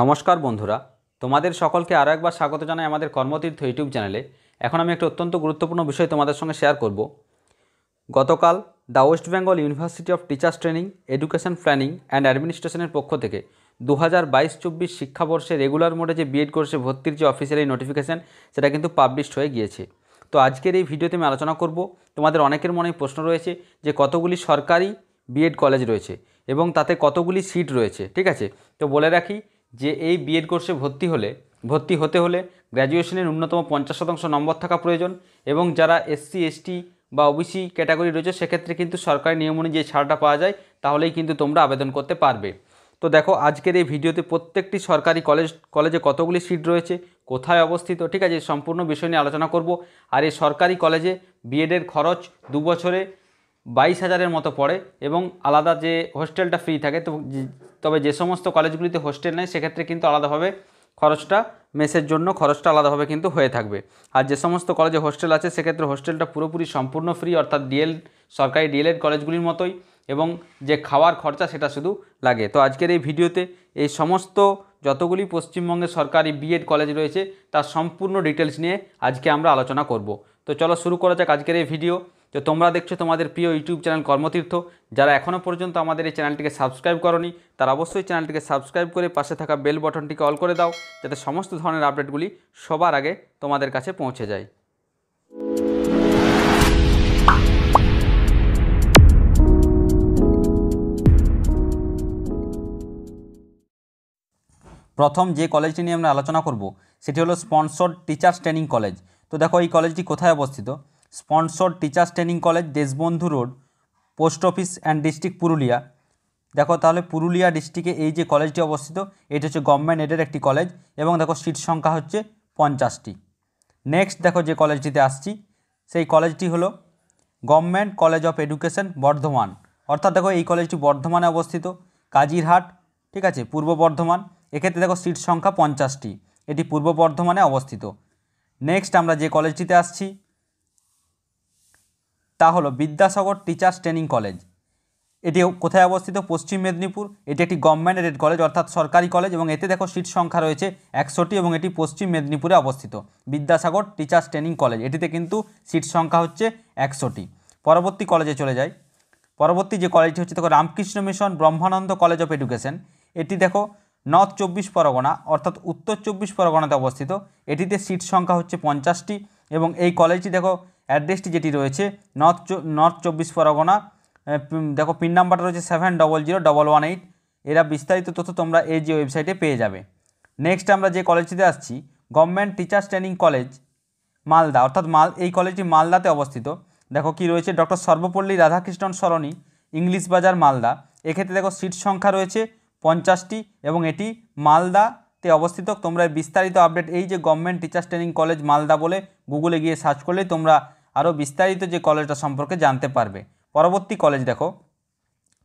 নমস্কার বন্ধুরা তোমাদের সকলকে আরও একবার স্বাগত জানাই আমাদের কর্মতীর্থ ইউটিউব চ্যানেলে এখন আমি একটা অত্যন্ত গুরুত্বপূর্ণ বিষয় তোমাদের সঙ্গে শেয়ার করব গতকাল the West Bengal university of teachers training education planning and অ্যাডমিনিস্ট্রেশনের পক্ষ থেকে দু হাজার বাইশ চব্বিশ শিক্ষাবর্ষে রেগুলার মোডে যে বিএড কোর্সে ভর্তির যে অফিসিয়ালি নোটিফিকেশান সেটা কিন্তু পাবলিশড হয়ে গিয়েছে তো আজকের এই ভিডিওতে আমি আলোচনা করব তোমাদের অনেকের মনে প্রশ্ন রয়েছে যে কতগুলি সরকারি বিএড কলেজ রয়েছে এবং তাতে কতগুলি সিট রয়েছে ঠিক আছে তো বলে রাখি যে এই বিএড কোর্সে ভর্তি হলে ভর্তি হতে হলে গ্র্যাজুয়েশনে ন্যূনতম পঞ্চাশ শতাংশ নম্বর থাকা প্রয়োজন এবং যারা এসসি এসটি বা ওবিসি ক্যাটাগরি রয়েছে সেক্ষেত্রে কিন্তু সরকারি নিয়ম অনুযায়ী ছাড়টা পাওয়া যায় তাহলেই কিন্তু তোমরা আবেদন করতে পারবে তো দেখো আজকের এই ভিডিওতে প্রত্যেকটি সরকারি কলেজ কলেজে কতগুলি সিট রয়েছে কোথায় অবস্থিত ঠিক আছে সম্পূর্ণ বিষয় নিয়ে আলোচনা করব আর এই সরকারি কলেজে বিএডের খরচ দু বছরে বাইশ হাজারের মতো পড়ে এবং আলাদা যে হোস্টেলটা ফ্রি থাকে তো তবে যে সমস্ত কলেজগুলিতে হোস্টেল নেয় সেক্ষেত্রে কিন্তু আলাদাভাবে খরচটা মেসের জন্য খরচটা আলাদাভাবে কিন্তু হয়ে থাকবে আর যে সমস্ত কলেজে হোস্টেল আছে সেক্ষেত্রে হোস্টেলটা পুরোপুরি সম্পূর্ণ ফ্রি অর্থাৎ ডিএল সরকারি ডিএলএড কলেজগুলির মতোই এবং যে খাওয়ার খরচা সেটা শুধু লাগে তো আজকের এই ভিডিওতে এই সমস্ত যতগুলি পশ্চিমবঙ্গের সরকারি বিএড কলেজ রয়েছে তার সম্পূর্ণ ডিটেলস নিয়ে আজকে আমরা আলোচনা করব তো চলো শুরু করা যাক আজকের এই ভিডিও তো তোমরা দেখছো তোমাদের প্রিয় ইউটিউব চ্যানেল কর্মতীর্থ যারা এখনও পর্যন্ত আমাদের এই চ্যানেলটিকে সাবস্ক্রাইব করনি তারা অবশ্যই চ্যানেলটিকে সাবস্ক্রাইব করে পাশে থাকা বেল বটনটিকে অল করে দাও যাতে সমস্ত ধরনের আপডেটগুলি সবার আগে তোমাদের কাছে পৌঁছে যায় প্রথম যে কলেজটি নিয়ে আমরা আলোচনা করব সেটি হলো স্পন্সর্ড টিচার্স ট্রেনিং কলেজ তো দেখো এই কলেজটি কোথায় অবস্থিত sponsor teachers training college Deshbandhu road post office and district Purulia দেখো তাহলে পুরুলিয়া ডিস্ট্রিক্টে এই যে কলেজটি অবস্থিত এটি হচ্ছে গভর্নমেন্ট এডের একটি কলেজ এবং দেখো সিট সংখ্যা হচ্ছে পঞ্চাশটি নেক্সট দেখো যে কলেজটিতে আসছি সেই কলেজটি হলো government college of education Bardhaman অর্থাৎ দেখো এই কলেজটি বর্ধমানে অবস্থিত কাজিরহাট ঠিক আছে পূর্ব বর্ধমান এক্ষেত্রে দেখো সিট সংখ্যা পঞ্চাশটি এটি পূর্ব বর্ধমানে অবস্থিত নেক্সট আমরা যে কলেজটিতে আসছি তা হলো বিদ্যাসাগর টিচার্স ট্রেনিং কলেজ এটি কোথায় অবস্থিত পশ্চিম মেদিনীপুর এটি একটি গভর্নমেন্ট এডেড কলেজ অর্থাৎ সরকারি কলেজ এবং এতে দেখো সিট সংখ্যা রয়েছে একশোটি এবং এটি পশ্চিম মেদিনীপুরে অবস্থিত বিদ্যাসাগর টিচার্স ট্রেনিং কলেজ এটিতে কিন্তু সিট সংখ্যা হচ্ছে একশোটি পরবর্তী কলেজে চলে যাই পরবর্তী যে কলেজটি হচ্ছে দেখো Ramakrishna mission Brahmananda college of education এটি দেখো নর্থ চব্বিশ পরগনা অর্থাৎ উত্তর চব্বিশ পরগনাতে অবস্থিত এটিতে সিট সংখ্যা হচ্ছে পঞ্চাশটি এবং এই কলেজটি দেখো অ্যাড্রেসটি যেটি রয়েছে নর্থ নর্থ চব্বিশ পরগনা দেখো পিন নাম্বারটা রয়েছে seven double zero double one eight এরা বিস্তারিত তথ্য তোমরা এই যে ওয়েবসাইটে পেয়ে যাবে নেক্সট আমরা যে কলেজটিতে আসছি government teachers training college Malda অর্থাৎ মাল এই কলেজটি মালদাতে অবস্থিত দেখো কি রয়েছে ডক্টর সর্বপল্লী রাধাকৃষ্ণন সরণি ইংলিশ বাজার মালদা এক্ষেত্রে দেখো সিট সংখ্যা রয়েছে পঞ্চাশটি এবং এটি মালদাতে অবস্থিত তোমরা বিস্তারিত আপডেট এই যে government teachers training college Malda বলে গুগলে গিয়ে সার্চ করলে তোমরা আরও বিস্তারিত যে কলেজটা সম্পর্কে জানতে পারবে পরবর্তী কলেজ দেখো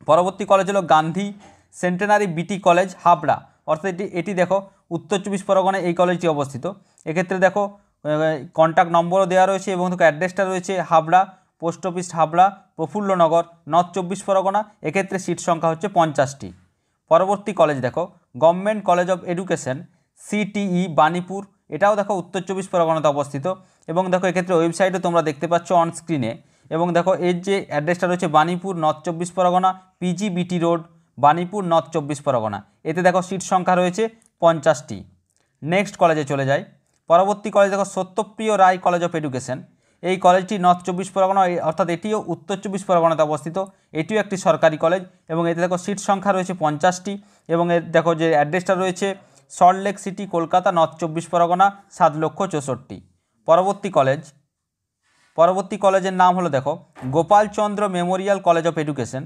পরবর্তী কলেজ হলো Gandhi centenary BT college Habra অর্থাৎ এটি এটি দেখো উত্তর চব্বিশ পরগনায় এই কলেজটি অবস্থিত এক্ষেত্রে দেখো কন্ট্যাক্ট নম্বরও দেওয়া রয়েছে এবং দেখো অ্যাড্রেসটা রয়েছে Habra post office Habra Prafullanagar north চব্বিশ পরগনা এক্ষেত্রে সিট সংখ্যা হচ্ছে পঞ্চাশটি পরবর্তী কলেজ দেখো government college of education CTE Banipur এটাও দেখো উত্তর চব্বিশ পরগনাতে অবস্থিত এবং দেখো এক্ষেত্রে ওয়েবসাইটও তোমরা দেখতে পাচ্ছ অন স্ক্রিনে এবং দেখো এর যে অ্যাড্রেসটা রয়েছে বানিপুর নর্থ চব্বিশ Pargana PGBT road Banipur north চব্বিশ পরগনা এতে দেখো সিট সংখ্যা রয়েছে পঞ্চাশটি নেক্সট কলেজে চলে যাই পরবর্তী কলেজ দেখো Satyapriya Roy college of education এই কলেজটি নর্থ চব্বিশ পরগনা অর্থাৎ এটিও উত্তর চব্বিশ পরগনাতে অবস্থিত এটিও একটি সরকারি কলেজ এবং এতে দেখো সিট সংখ্যা রয়েছে পঞ্চাশটি এবং এর দেখো যে অ্যাড্রেসটা রয়েছে সল্টলেক সিটি কলকাতা নর্থ চব্বিশ পরগনা সাত লক্ষ চৌষট্টি পরবর্তী কলেজ পরবর্তী কলেজের নাম হলো দেখো Gopalchandra memorial college of education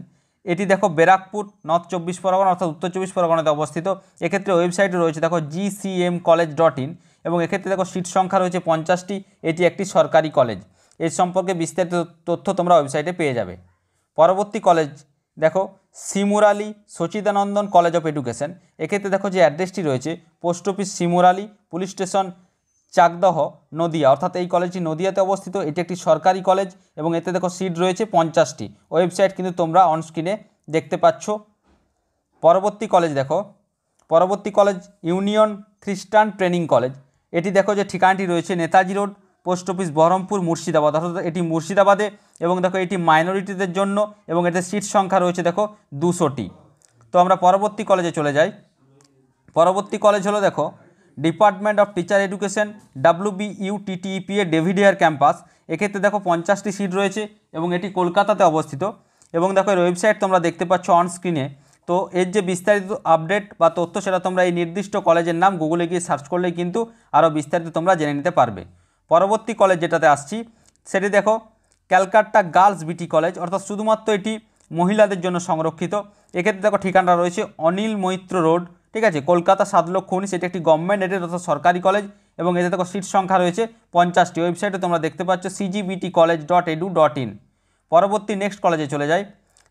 এটি দেখো ব্যারাকপুর নর্থ চব্বিশ পরগনা অর্থাৎ উত্তর চব্বিশ পরগনাতে অবস্থিত এক্ষেত্রে ওয়েবসাইটে রয়েছে দেখো জিসিএম কলেজ ডট ইন এবং এক্ষেত্রে দেখো সিট সংখ্যা রয়েছে পঞ্চাশটি এটি একটি সরকারি কলেজ এর সম্পর্কে বিস্তারিত তথ্য তোমরা ওয়েবসাইটে পেয়ে যাবে পরবর্তী কলেজ দেখো Ali Sachidanandan college of education এক্ষেত্রে দেখো যে অ্যাড্রেসটি রয়েছে post office Ali police station Chakdaha Nadia অর্থাৎ এই কলেজটি নদিয়াতে অবস্থিত এটি একটি সরকারি কলেজ এবং এতে দেখো সিট রয়েছে পঞ্চাশটি ওয়েবসাইট কিন্তু তোমরা অনস্ক্রিনে দেখতে পাচ্ছ পরবর্তী কলেজ দেখো পরবর্তী college union Christian training college এটি দেখো যে ঠিকানাটি রয়েছে Netaji road post office Berhampore Murshidabad অর্থাৎ এটি মুর্শিদাবাদে এবং দেখো এটি মাইনরিটিদের জন্য এবং এতে সিট সংখ্যা রয়েছে দেখো দুশোটি তো আমরা পরবর্তী কলেজে চলে যাই পরবর্তী কলেজ হলো দেখো department of teacher education WBUTTEP David ডেভিডিয়ার ক্যাম্পাস এক্ষেত্রে দেখো পঞ্চাশটি সিট রয়েছে এবং এটি কলকাতাতে অবস্থিত এবং দেখো এর ওয়েবসাইট তোমরা দেখতে পাচ্ছ অন স্ক্রিনে তো এর যে বিস্তারিত আপডেট বা তথ্য সেটা তোমরা এই নির্দিষ্ট কলেজের নাম গুগলে গিয়ে সার্চ করলে কিন্তু আরও বিস্তারিত তোমরা জেনে নিতে পারবে পরবর্তী কলেজ যেটাতে আসছি সেটি দেখো ক্যালকাট্টা গার্লস বিটি কলেজ অর্থাৎ শুধুমাত্র এটি মহিলাদের জন্য সংরক্ষিত এক্ষেত্রে দেখো ঠিকানাটা রয়েছে অনিল মৈত্র রোড ঠিক আছে কলকাতা সাত লক্ষ উনিশ এটি একটি গভর্নমেন্ট এডেড অর্থাৎ সরকারি কলেজ এবং এতে দেখো সিট সংখ্যা রয়েছে পঞ্চাশটি ওয়েবসাইটে তোমরা দেখতে পাচ্ছ CGBT college dot edu dot in পরবর্তী নেক্সট কলেজে চলে যায়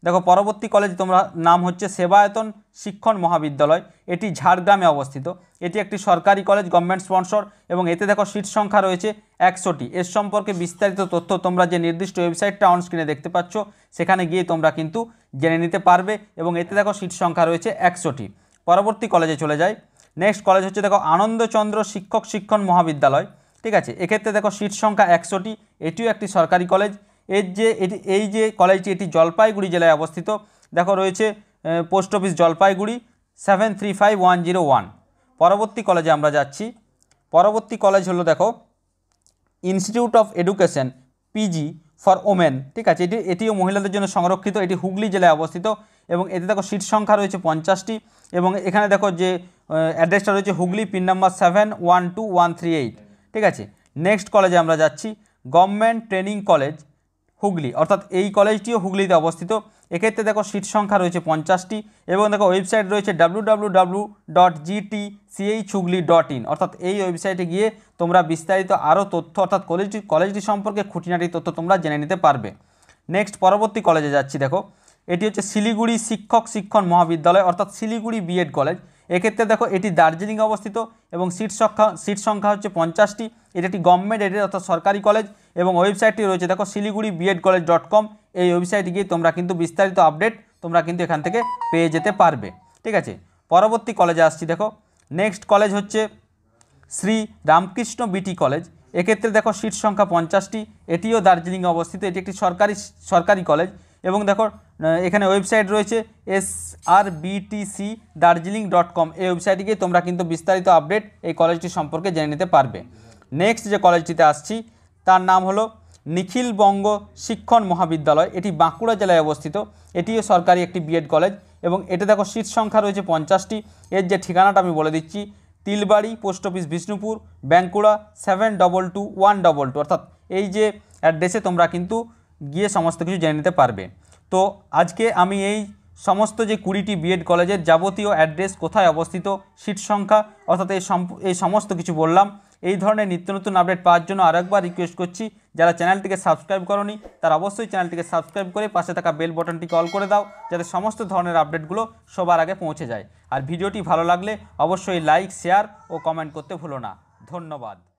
দেখো পরবর্তী কলেজ তোমরা নাম হচ্ছে সেবায়তন শিক্ষণ মহাবিদ্যালয় এটি ঝাড়গ্রামে অবস্থিত এটি একটি সরকারি কলেজ গভর্নমেন্ট স্পন্সর এবং এতে দেখো সিট সংখ্যা রয়েছে একশোটি এর সম্পর্কে বিস্তারিত তথ্য তোমরা যে নির্দিষ্ট ওয়েবসাইটটা অনস্ক্রিনে দেখতে পাচ্ছ সেখানে গিয়ে তোমরা কিন্তু জেনে নিতে পারবে এবং এতে দেখো সিট সংখ্যা রয়েছে একশোটি পরবর্তী কলেজে চলে যায় নেক্সট কলেজ হচ্ছে দেখো আনন্দচন্দ্র শিক্ষক শিক্ষণ মহাবিদ্যালয় ঠিক আছে এক্ষেত্রে দেখো সিট সংখ্যা একশোটি এটিও একটি সরকারি কলেজ এর যে এটি এই যে কলেজটি এটি জলপাইগুড়ি জেলায় অবস্থিত দেখো রয়েছে post office Jalpaiguri seven three five one zero one পরবর্তী কলেজে আমরা যাচ্ছি পরবর্তী কলেজ হলো দেখো institute of education PG for women ঠিক আছে এটি এটিও মহিলাদের জন্য সংরক্ষিত এটি হুগলি জেলায় অবস্থিত এবং এতে দেখো সিট সংখ্যা রয়েছে পঞ্চাশটি এবং এখানে দেখো যে অ্যাড্রেসটা রয়েছে Hooghly pin number seven one two one three eight ঠিক আছে নেক্সট কলেজে আমরা যাচ্ছি গভর্নমেন্ট ট্রেনিং কলেজ হুগলি অর্থাৎ এই কলেজটিও হুগলিতে অবস্থিত এক্ষেত্রে দেখো সিট সংখ্যা রয়েছে পঞ্চাশটি এবং দেখো ওয়েবসাইট রয়েছে ডাব্লু অর্থাৎ এই ওয়েবসাইটে গিয়ে তোমরা বিস্তারিত আরও তথ্য অর্থাৎ কলেজটি কলেজটি সম্পর্কে খুঁটিনাটি তথ্য তোমরা জেনে নিতে পারবে নেক্সট পরবর্তী কলেজে যাচ্ছি দেখো এটি হচ্ছে শিলিগুড়ি শিক্ষক শিক্ষণ মহাবিদ্যালয় অর্থাৎ শিলিগুড়ি বিএড কলেজ এক্ষেত্রে দেখো এটি দার্জিলিং অবস্থিত এবং সিট সংখ্যা সিট সংখ্যা হচ্ছে পঞ্চাশটি এটি একটি গভর্নমেন্ট এডেড অর্থাৎ সরকারি কলেজ এবং ওয়েবসাইটটি রয়েছে দেখো Siliguri BEd college dot com এই ওয়েবসাইটে গিয়ে তোমরা কিন্তু বিস্তারিত আপডেট তোমরা কিন্তু এখান থেকে পেয়ে যেতে পারবে ঠিক আছে পরবর্তী কলেজে আসছি দেখো নেক্সট কলেজ হচ্ছে শ্রী রামকৃষ্ণ বিটি কলেজ এক্ষেত্রে দেখো সিট সংখ্যা পঞ্চাশটি এটিও দার্জিলিংয়ে অবস্থিত এটি একটি সরকারি সরকারি কলেজ এবং দেখো এখানে ওয়েবসাইট রয়েছে S R BTC Darjeeling dot com এই ওয়েবসাইটে গিয়ে তোমরা কিন্তু বিস্তারিত আপডেট এই কলেজটি সম্পর্কে জেনে নিতে পারবে নেক্সট যে কলেজটিতে আসছি তার নাম হলো নিখিল বঙ্গ শিক্ষণ মহাবিদ্যালয় এটি বাঁকুড়া জেলায় অবস্থিত এটিও সরকারি একটি বিএড কলেজ এবং এটা দেখো সিট সংখ্যা রয়েছে পঞ্চাশটি এর যে ঠিকানাটা আমি বলে দিচ্ছি Tilbari post office Bishnupur Bankura seven double two one double two অর্থাৎ এই যে অ্যাড্রেসে তোমরা কিন্তু গিয়ে সমস্ত কিছু জেনে নিতে পারবে তো আজকে আমি এই সমস্ত যে কুড়িটি বিএড কলেজের যাবতীয় অ্যাড্রেস কোথায় অবস্থিত সিট সংখ্যা অর্থাৎ এই এই সমস্ত কিছু বললাম এই ধরনের নিত্য নতুন আপডেট পাওয়ার জন্য আরেকবার রিকোয়েস্ট করছি যারা চ্যানেলটিকে সাবস্ক্রাইব করনি তারা অবশ্যই চ্যানেলটিকে সাবস্ক্রাইব করে পাশে থাকা বেল বটনটি কল করে দাও যাতে সমস্ত ধরনের আপডেটগুলো সবার আগে পৌঁছে যায় আর ভিডিওটি ভালো লাগলে অবশ্যই লাইক শেয়ার ও কমেন্ট করতে ভুলো না ধন্যবাদ